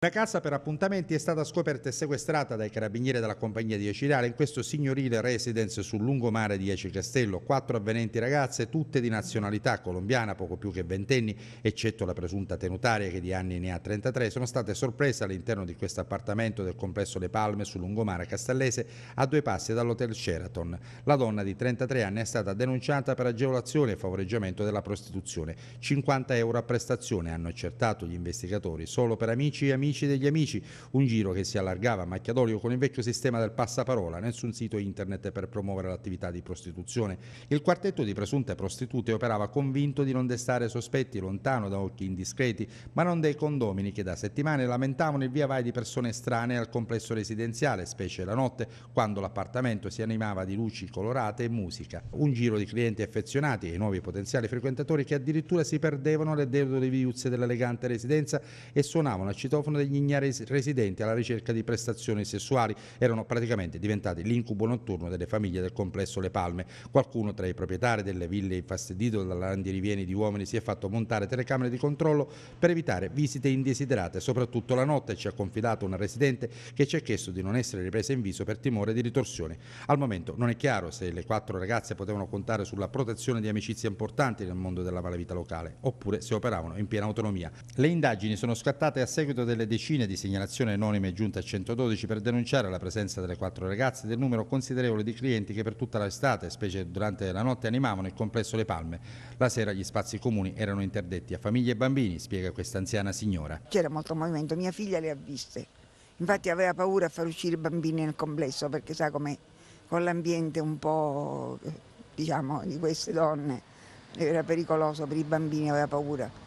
La casa per appuntamenti è stata scoperta e sequestrata dai carabinieri della compagnia di Ecirale in questo signorile residence sul lungomare di Eci Castello. Quattro avvenenti ragazze, tutte di nazionalità colombiana, poco più che ventenni, eccetto la presunta tenutaria che di anni ne ha 33, sono state sorprese all'interno di questo appartamento del complesso Le Palme sul lungomare castellese a due passi dall'hotel Sheraton. La donna di 33 anni è stata denunciata per agevolazione e favoreggiamento della prostituzione. 50 euro a prestazione hanno accertato gli investigatori solo per amici e amici amici degli amici, un giro che si allargava a macchia d'olio con il vecchio sistema del passaparola, nessun sito internet per promuovere l'attività di prostituzione. Il quartetto di presunte prostitute operava convinto di non destare sospetti, lontano da occhi indiscreti, ma non dei condomini che da settimane lamentavano il via vai di persone strane al complesso residenziale, specie la notte, quando l'appartamento si animava di luci colorate e musica. Un giro di clienti affezionati e nuovi potenziali frequentatori che addirittura si perdevano alle debole viuzze dell'elegante residenza e suonavano a citofono degli ignari residenti alla ricerca di prestazioni sessuali erano praticamente diventati l'incubo notturno delle famiglie del complesso Le Palme. Qualcuno tra i proprietari delle ville infastidito dall'andirivieni di uomini si è fatto montare telecamere di controllo per evitare visite indesiderate, soprattutto la notte, ci ha confidato una residente che ci ha chiesto di non essere ripresa in viso per timore di ritorsioni. Al momento non è chiaro se le quattro ragazze potevano contare sulla protezione di amicizie importanti nel mondo della malavita locale oppure se operavano in piena autonomia. Le indagini sono scattate a seguito delle decine di segnalazioni anonime giunte a 112 per denunciare la presenza delle quattro ragazze e del numero considerevole di clienti che per tutta l'estate, specie durante la notte, animavano il complesso Le Palme. La sera gli spazi comuni erano interdetti a famiglie e bambini, spiega questa anziana signora. C'era molto movimento, mia figlia le ha viste. Infatti aveva paura a far uscire i bambini nel complesso perché sa com'è con l'ambiente un po' eh, diciamo, di queste donne era pericoloso per i bambini, aveva paura.